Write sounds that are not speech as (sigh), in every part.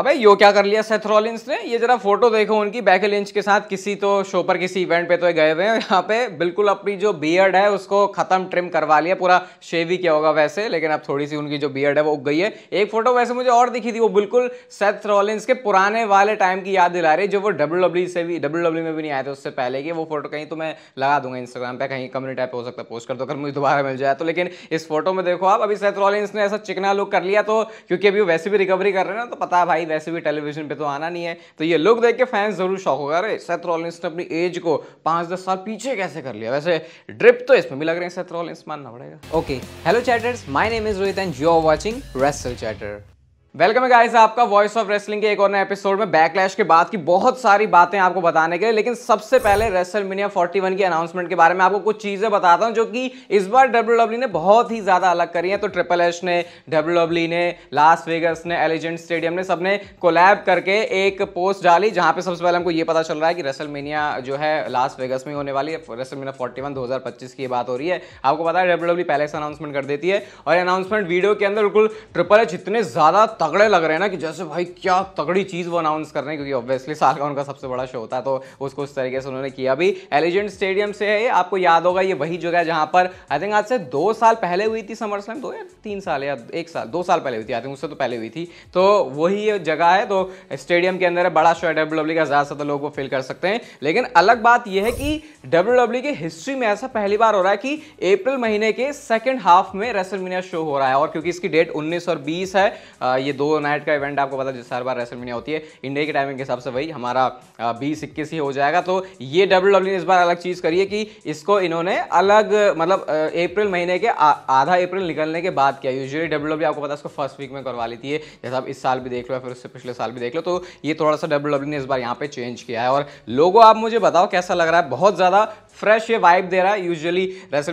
अबे यो क्या कर लिया सेथ रॉलिंस ने ये जरा फोटो देखो उनकी बैक लिंच के साथ किसी तो शो पर किसी इवेंट पे तो गए हुए हैं यहाँ पे बिल्कुल अपनी जो बियर्ड है उसको खत्म ट्रिम करवा लिया पूरा शेव ही किया होगा वैसे लेकिन अब थोड़ी सी उनकी जो बियर्ड है वो उग गई है एक फोटो वैसे मुझे और दिखी थी वो बिल्कुल सेथ रॉलिंस के पुराने वाले टाइम की याद दिला रही जो वो डब्ल्यू e से भी डब्ल्यू e में भी नहीं आए थे उससे पहले की वो फोटो कहीं तो मैं लगा दूंगा इंस्टाग्राम पर कहीं कम्युनिटी टाइप हो सकता है पोस्ट कर दो अगर मुझे दोबारा मिल जाए तो लेकिन इस फोटो में देखो आप अभी सेथ रॉलिंस ने ऐसा चिकना लुक कर लिया तो क्योंकि अभी वैसे भी रिकवरी कर रहे हैं ना तो पता है भाई भाई वैसे भी टेलीविजन पे तो आना नहीं है तो ये लुक देख के फैंस जरूर शौक होगा अरे सेथ रॉलिंस ने अपनी एज को पाँच दस साल पीछे कैसे कर लिया वैसे ड्रिप तो इसमें भी लग रहे हैं सेथ रॉलिंस मानना पड़ेगा okay hello chatters my name is Rohit and you are watching wrestle chatter welcome है गाइस आपका वॉइस ऑफ रेसलिंग के एक और नए एपिसोड में बैकलैश के बाद की बहुत सारी बातें आपको बताने के लिए लेकिन सबसे पहले रेसल मीनिया फोर्टी की अनाउंसमेंट के बारे में आपको कुछ चीज़ें बताता हूं जो कि इस बार डब्ल्यू e ने बहुत ही ज़्यादा अलग करी है तो ट्रिपल एच ने डब्ल्यू e ने लास वेगस ने एलिजेंट स्टेडियम ने सबने कोलैब करके एक पोस्ट डाली जहाँ पर सबसे पहले हमको ये पता चल रहा है कि रेसल मीनिया जो है लास वेगस में होने वाली है रेसल मीनिया फोर्टी वन की बात हो रही है आपको पता है डब्ल्यू e पहले से अनाउंसमेंट कर देती है और अनाउंसमेंट वीडियो के अंदर बिल्कुल ट्रिपल एच इतने ज़्यादा तगड़े लग रहे हैं ना कि जैसे भाई क्या तगड़ी चीज़ वो अनाउंस कर रहे हैं क्योंकि ऑब्वियसली साल का उनका सबसे बड़ा शो होता है तो उसको उस तरीके से उन्होंने किया अभी एलिजेंट स्टेडियम से है आपको याद होगा ये वही जगह है जहां पर आई थिंक आज से दो साल पहले हुई थी समर स्लैम दो या तीन साल या एक साल दो साल पहले हुई थी आई थिंक उससे तो पहले हुई थी तो वही जगह है तो स्टेडियम के अंदर बड़ा शो है डब्ल्यू e का ज़्यादा से तो लोग वो फील कर सकते हैं लेकिन अलग बात यह है कि डब्ल्यू की हिस्ट्री में ऐसा पहली बार हो रहा है कि अप्रैल महीने के सेकेंड हाफ में रेसलमीनिया शो हो रहा है और क्योंकि इसकी डेट उन्नीस और बीस है ये ये दो नाइट का इवेंट आपको पता है जिस हर बार रेसलमेनिया होती है इंडिया के टाइमिंग के हिसाब से वही हमारा बीस इक्कीस ही हो जाएगा तो ये डब्ल्यू डब्ल्यू e ने इस बार अलग चीज़ करी है कि इसको इन्होंने अलग मतलब अप्रैल महीने के आधा अप्रैल निकलने के बाद किया यूजली डब्ल्यू डब्ल्यू आपको पता है इसको फर्स्ट वीक में करवा लेती है जैसा आप इस साल भी देख लो फिर उससे पिछले साल भी देख लो तो ये थोड़ा सा डब्ल्यू डब्ल्यू e ने इस बार यहाँ पे चेंज किया है और लोगों आप मुझे बताओ कैसा लग रहा है बहुत ज़्यादा फ्रेश ये वाइब दे रहा है यूजुअली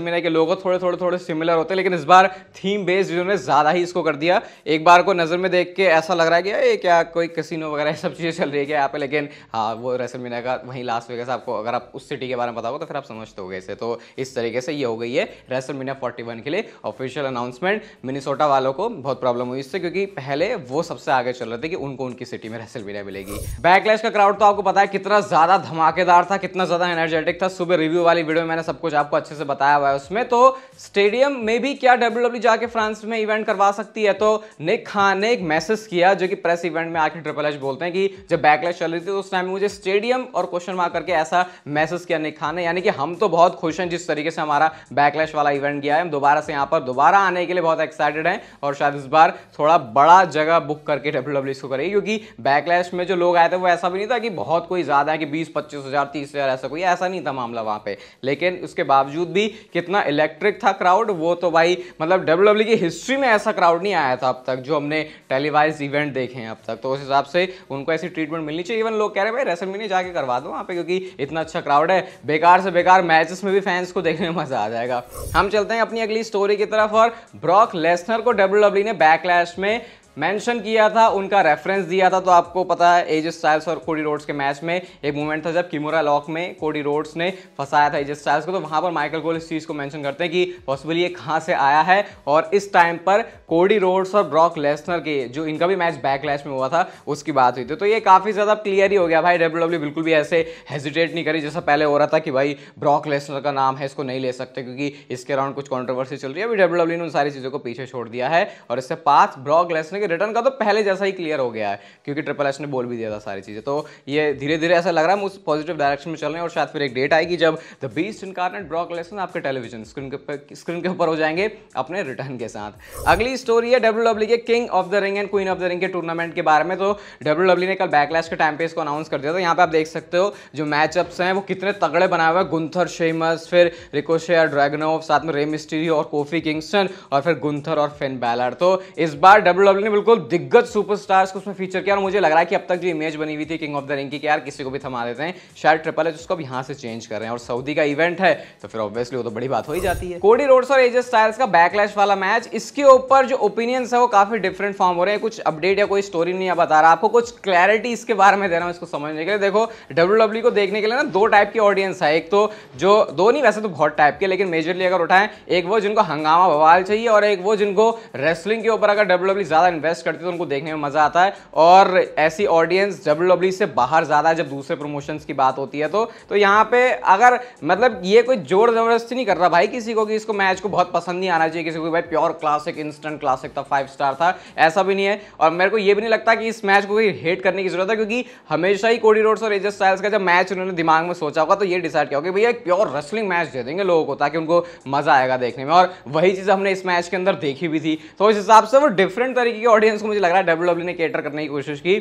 मीना के लोगों थोड़े थोड़े थोड़े सिमिलर होते हैं लेकिन इस बार थीम बेस्ड इन्होंने ज़्यादा ही इसको कर दिया एक बार को नज़र में में देख के ऐसा लग रहा है कि ये क्या कोई कसिनो वगैरह सब चीज़ें चल रही है क्या यहाँ पे लेकिन हाँ वो रेसल मीना का वहीं लास्ट वेगस आपको अगर आप उस सिटी के बारे में बताओ तो फिर आप समझते तो हो गए इसे तो इस तरीके से ये हो गई है रेसल मीना फोर्टी के लिए ऑफिशियल अनाउंसमेंट मिनिसोटा वालों को बहुत प्रॉब्लम हुई इससे क्योंकि पहले वो सबसे आगे चल रहे थे कि उनको उनकी सिटी में रेसल मीना मिलेगी बैकलैश का क्राउड तो आपको पता है कितना ज़्यादा धमाकेदार था कितना ज़्यादा एनर्जेटिक था सुबह रिव्यू वाली वीडियो में मैंने सब कुछ आपको अच्छे से बताया हुआ है उसमें तो स्टेडियम में भी क्या डब्ल्यू e जाके फ्रांस में इवेंट करवा सकती है तो निक खान ने एक मैसेज किया जो कि प्रेस इवेंट में आके ट्रिपल एच बोलते हैं कि जब बैकलैश चल रही थी तो उस टाइम मुझे स्टेडियम और क्वेश्चन मार्क करके ऐसा मैसेज किया नहीं यानी कि हम तो बहुत खुश हैं जिस तरीके से हमारा बैकलैश वाला इवेंट गया है हम दोबारा से यहाँ पर दोबारा आने के लिए बहुत एक्साइटेड हैं और शायद इस बार थोड़ा बड़ा जगह बुक करके डब्ल्यू डब्ल्यू e इसको करेगी क्योंकि बैकलैश में जो लोग आए थे वो ऐसा भी नहीं था कि बहुत कोई ज़्यादा है कि बीस पच्चीस हज़ार तीस हज़ार ऐसा कोई ऐसा नहीं था मामला वहाँ पे लेकिन उसके बावजूद भी कितना इलेक्ट्रिक था क्राउड वो तो भाई मतलब डब्ल्यू e की हिस्ट्री में ऐसा क्राउड नहीं आया था अब तक जो हमने टेलीवाइज इवेंट देखे हैं अब तक तो उस हिसाब से उनको ऐसी ट्रीटमेंट मिलनी चाहिए इवन लोग कह रहे हैं भाई रेसल नहीं जाके करवा दो वहाँ पे क्योंकि इतना अच्छा क्राउड है बेकार से बेकार मैचेस में भी फैंस को देखने में मजा आ जाएगा हम चलते हैं अपनी अगली स्टोरी की तरफ और ब्रॉक लेसनर को डब्ल्यू e ने बैकलैश में मेंशन किया था उनका रेफरेंस दिया था तो आपको पता है एज स्टाइल्स और कोडी रोड्स के मैच में एक मूवमेंट था जब किमोरा लॉक में कोडी रोड्स ने फंसाया था एज स्टाइल्स को तो वहां पर माइकल कोल इस चीज़ को मैंशन करते हैं कि पॉसिबली ये कहां से आया है और इस टाइम पर कोडी रोड्स और ब्रॉक लेसनर के जो इनका भी मैच बैकलैश में हुआ था उसकी बात हुई थी तो ये काफ़ी ज़्यादा क्लियर ही हो गया भाई डब्ल्यू e बिल्कुल भी ऐसे हेजिटेट नहीं करी जैसा पहले हो रहा था कि भाई ब्रॉक लेसनर का नाम है इसको नहीं ले सकते क्योंकि इसके अराउंड कुछ कॉन्ट्रोवर्सी चल रही है अभी डब्ल्यू e ने उन सारी चीज़ों को पीछे छोड़ दिया है और इससे पाथ ब्रॉक लेसनर के रिटर्न का तो पहले जैसा ही क्लियर हो गया है क्योंकि ट्रिपल एस ने बोल भी दिया था सारी चीज़ें तो ये धीरे धीरे ऐसा लग रहा है हम उस पॉजिटिव डायरेक्शन में चल रहे हैं और शायद फिर एक डेट आएगी जब the beast incarnate Brock Lesnar आपके टेलीविजन स्क्रीन के स्क्रीन के ऊपर हो जाएंगे अपने रिटर्न के साथ अगली स्टोरी है डब्ल्यू डब्ल्यू e के king of the ring and queen of the ring के टूर्नामेंट के बारे में तो डब्ल्यू डब्ल्यू e ने कल बैकलैश के टाइम पे इसको अनाउंस कर दिया था यहाँ पे आप देख सकते हो जो मैचअप्स हैं वो कितने तगड़े बनाए हुए गुंथर शेमस फिर रिकोशिया ड्रैगनोव साथ में रेमिस्टीरी और कोफी किंगस्टन और फिर गुंथर और फेन बैलर तो इस बार डब्ल्यू डब्ल्यू e ने बिल्कुल दिग्गज सुपरस्टार्स को उसमें फीचर किया और मुझे लग रहा है कि अब तक जो इमेज बनी हुई थी किंग ऑफ द रिंग की यार किसी को भी थमा देते हैं शायद ट्रिपल है उसको अब यहाँ से चेंज कर रहे हैं और सऊदी का इवेंट है तो फिर ऑब्वियसली वो तो बड़ी बात हो ही जाती है कोडी रोड्स और एजेस स्टाइल्स का बैकलैश वाला मैच इसके ऊपर जो ओपिनियन है वो काफी डिफरेंट फॉर्म हो रहे हैं कुछ अपडेट या कोई स्टोरी नहीं बता रहा आपको कुछ क्लैरिटी इसके बारे में दे रहा हूँ इसको समझने के लिए देखो डब्ल्यू e को देखने के लिए ना दो टाइप की ऑडियंस है एक तो जो दो नहीं वैसे तो बहुत टाइप के लेकिन मेजरली अगर उठाएं एक वो जिनको हंगामा बवाल चाहिए और एक वो जिनको रेसलिंग के ऊपर अगर डब्ल्यू e ज़्यादा इन्वेस्ट करते तो उनको देखने में मज़ा आता है और ऐसी ऑडियंस डब्ल्यू e से बाहर ज़्यादा जब दूसरे प्रमोशन की बात होती है तो तो यहाँ पे अगर मतलब ये कोई जोर ज़बरदस्ती नहीं कर रहा भाई किसी को कि इसको मैच को बहुत पसंद नहीं आना चाहिए किसी को भाई प्योर क्लासिक इंस्टेंट क्लासिक था फाइव स्टार था ऐसा भी नहीं है और मेरे को ये भी नहीं लगता कि इस मैच को कोई हेट करने की जरूरत है क्योंकि हमेशा ही कोडी रोड्स और एजस्ट स्टाइल्स का जब मैच उन्होंने दिमाग में सोचा होगा तो ये डिसाइड किया होगा भैया एक प्योर रेसलिंग मैच दे देंगे लोगों को ताकि उनको मज़ा आएगा देखने में और वही चीज़ हमने इस मैच के अंदर देखी भी थी तो इस हिसाब से वो डिफरेंट तरीके के ऑडियंस को मुझे लग रहा है डब्ल्यू e ने केटर करने की कोशिश की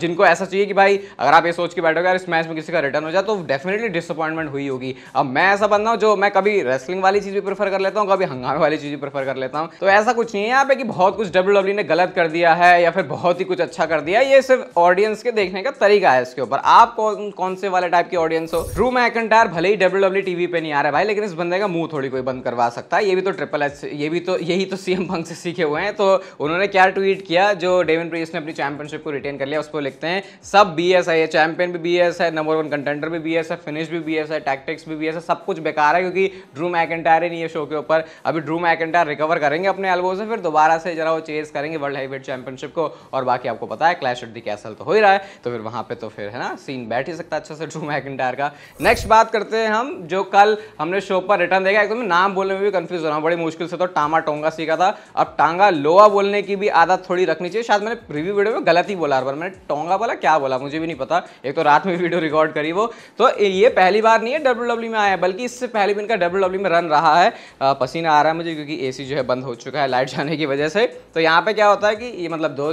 जिनको ऐसा चाहिए कि भाई अगर आप ये सोच के बैठोगे इस मैच में किसी का रिटर्न हो जाए तो डेफिनेटली डिसअपॉइंटमेंट हुई होगी अब मैं ऐसा बनना हूँ जो मैं कभी रेसलिंग वाली चीज़ भी प्रेफर कर लेता हूँ कभी हंगामे वाली चीज़ भी प्रेफर कर लेता हूँ तो ऐसा कुछ नहीं है यहाँ पे कि बहुत कुछ डब्ल्यू e ने गलत कर दिया है या फिर बहुत ही कुछ अच्छा कर दिया ये सिर्फ ऑडियंस के देखने का तरीका है इसके ऊपर आप कौन कौन से वाले टाइप की ऑडियंस हो ड्रू मैकंटायर भले ही डब्ल्यू टीवी e पे नहीं आ रहा भाई लेकिन इस बंदे का मुंह थोड़ी कोई बंद करवा सकता है ये भी तो ट्रिपल एच ये भी तो यही तो सीएम भंग से सीखे हुए हैं तो उन्होंने क्या ट्वीट ट्वीट किया जो डेविन प्रीस ने अपनी चैंपियनशिप को रिटेन कर लिया उसको लिखते हैं सब बी एस आई है चैंपियन भी बी एस है नंबर वन कंटेंडर भी बी एस है फिनिश भी बी एस है टैक्टिक्स भी बी एस है सब कुछ बेकार है क्योंकि ड्रू मैकेंटायर ही नहीं है शो के ऊपर अभी ड्रू मैकेंटायर रिकवर करेंगे अपने एल्बो से फिर दोबारा से जरा वो चेस करेंगे वर्ल्ड हाईवेट चैंपियनशिप को और बाकी आपको पता है क्लैश एट दी कैसल तो हो ही रहा है तो फिर वहाँ पर तो फिर है ना सीन बैठ ही सकता अच्छा से ड्रू मैकेंटायर का नेक्स्ट बात करते हैं हम जो कल हमने शो पर रिटर्न देखा एकदम नाम बोलने में भी कंफ्यूज हो रहा हूँ बड़ी मुश्किल से तो टामा टोंगा सीखा था अब टांगा लोहा बोलने की भी आदत साथ थोड़ी रखनी चाहिए शायद मैंने रिव्यू वीडियो में गलत ही बोला हर बार मैंने टोंगा बोला क्या बोला मुझे भी नहीं पता एक तो रात में वीडियो रिकॉर्ड करी वो तो ये पहली बार नहीं है डब्ल्यू डब्ल्यू में आया बल्कि इससे पहले भी इनका डब्ल्यू में रन रहा है पसीना आ रहा है मुझे क्योंकि ए जो है बंद हो चुका है लाइट (laughs) जाने की वजह से तो यहाँ पर क्या होता है कि ये मतलब दो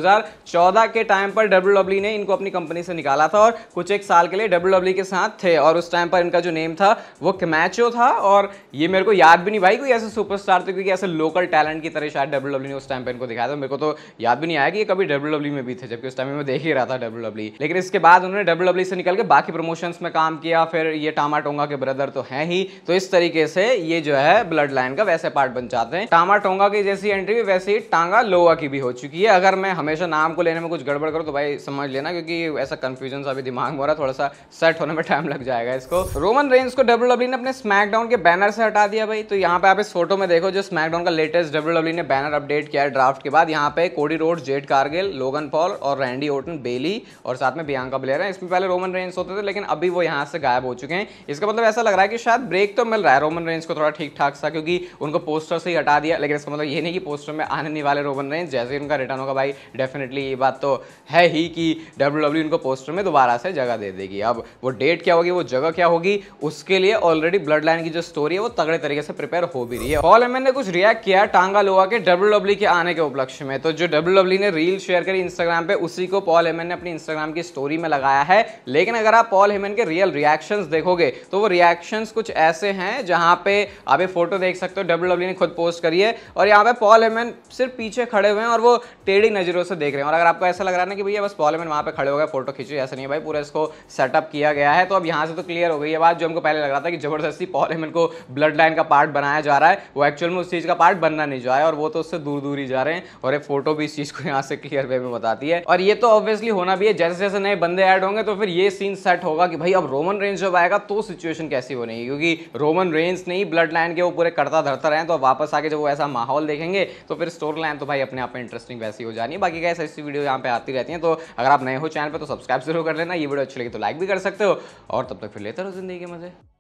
के टाइम पर डब्ल्यू ने इनको अपनी कंपनी से निकाला था और कुछ एक साल के लिए डब्ल्यू के साथ थे और उस टाइम पर इनका जो नेम था वो कमैचो था और ये मेरे को याद भी नहीं भाई कोई ऐसे सुपरस्टार थे क्योंकि ऐसे लोकल टैलेंट की तरह शायद डब्ल्यू ने उस टाइम पर इनको दिखाया था मेरे को तो याद भी नहीं आया कि ये कभी डब्ल्यू e में भी थे जबकि उस टाइम में देख ही रहा था डब्ल्यू e। लेकिन इसके बाद उन्होंने डब्ल्यू e से निकल के बाकी प्रमोशन में काम किया फिर ये टामा टोंगा के ब्रदर तो है ही तो इस तरीके से ये जो है ब्लड लाइन का वैसे पार्ट बन जाते हैं टामा टोंगा की जैसी एंट्री भी वैसे ही टांगा लोवा की भी हो चुकी है अगर मैं हमेशा नाम को लेने में कुछ गड़बड़ करूँ तो भाई समझ लेना क्योंकि ऐसा कंफ्यूजन सा भी दिमाग में हो रहा थोड़ा सा सेट होने में टाइम लग जाएगा इसको रोमन रेंज को डब्ल्यू डब्ल्यू ने अपने स्मैकडाउन के बैनर से हटा दिया भाई तो यहाँ पे आप इस फोटो में देखो जो स्मैकडाउन का लेटेस्ट डब्ल्यू ने बैनर अपडेट किया है ड्राफ्ट के बाद यहाँ पे कोडी road Jade Cargill Logan Paul और रैंडी ओटन बेली और साथ में बियांका ब्लेयर है इसमें पहले रोमन रेंज होते थे लेकिन अभी वो यहाँ से गायब हो चुके हैं इसका मतलब ऐसा लग रहा है कि शायद ब्रेक तो मिल रहा है रोमन रेंज को थोड़ा ठीक ठाक सा क्योंकि उनको पोस्टर से ही हटा दिया लेकिन इसका मतलब ये नहीं कि पोस्टर में आने नहीं वाले रोमन रेंज जैसे ही उनका रिटर्न होगा भाई डेफिनेटली ये बात तो है ही कि डब्ल्यू डब्ल्यू e उनको पोस्टर में दोबारा से जगह दे देगी अब वो डेट क्या होगी वो जगह क्या होगी उसके लिए ऑलरेडी ब्लड लाइन की जो स्टोरी है वो तगड़े तरीके से प्रिपेयर हो भी रही है पॉल एमन ने कुछ रिएक्ट किया टांगा लोहा के डब्ल्यू e के आने के उपलक्ष्य में तो जो डब्ल्यू डब्ल्यू ने रील शेयर करी इंस्टाग्राम पे उसी को पॉल हेमन ने अपनी इंस्टाग्राम की स्टोरी में लगाया है लेकिन अगर आप पॉल हेमन के रियल रिएक्शन देखोगे तो वो रिएक्शन कुछ ऐसे हैं जहाँ पे आप ये फोटो देख सकते हो डब्ल्यू डब्ल्यू ने खुद पोस्ट करी है और यहाँ पे पॉल हेमन सिर्फ पीछे खड़े हुए हैं और वो टेढ़ी नज़रों से देख रहे हैं और अगर आपको ऐसा लग रहा है ना कि भैया बस पॉल हेमन वहाँ पर खड़े हो गए फोटो खींचे ऐसा नहीं है भाई पूरा इसको सेटअप किया गया है तो अब यहाँ से तो क्लियर हो गई है बात जो हमको पहले लग रहा था कि जबरदस्ती पॉल हेमन को ब्लड लाइन का पार्ट बनाया जा रहा है वो एक्चुअल में उस चीज़ का पार्ट बनना नहीं जा रहा है और वो तो उससे दूर दूर ही जा रहे हैं और ये फोटो भी भी इस चीज को यहाँ से क्लियर वे में बताती है और ये तो ऑब्वियसली होना भी है जैसे जैसे नए बंदे ऐड होंगे तो फिर ये सीन सेट होगा कि भाई अब रोमन रेंज जब आएगा तो सिचुएशन कैसी होने क्योंकि रोमन रेंज नहीं ब्लड लाइन के वो पूरे करता धरता रहे तो वापस आके जब वो ऐसा माहौल देखेंगे तो फिर स्टोर लाइन तो भाई अपने आप में इंटरेस्टिंग वैसी हो जानी है बाकी कैसे ऐसी वीडियो यहाँ पे आती रहती है तो अगर आप नए हो चैनल पर तो सब्सक्राइब जरूर कर लेना ये वीडियो अच्छी लगी तो लाइक भी कर सकते हो और तब तक फिर लेते रहो जिंदगी के मजे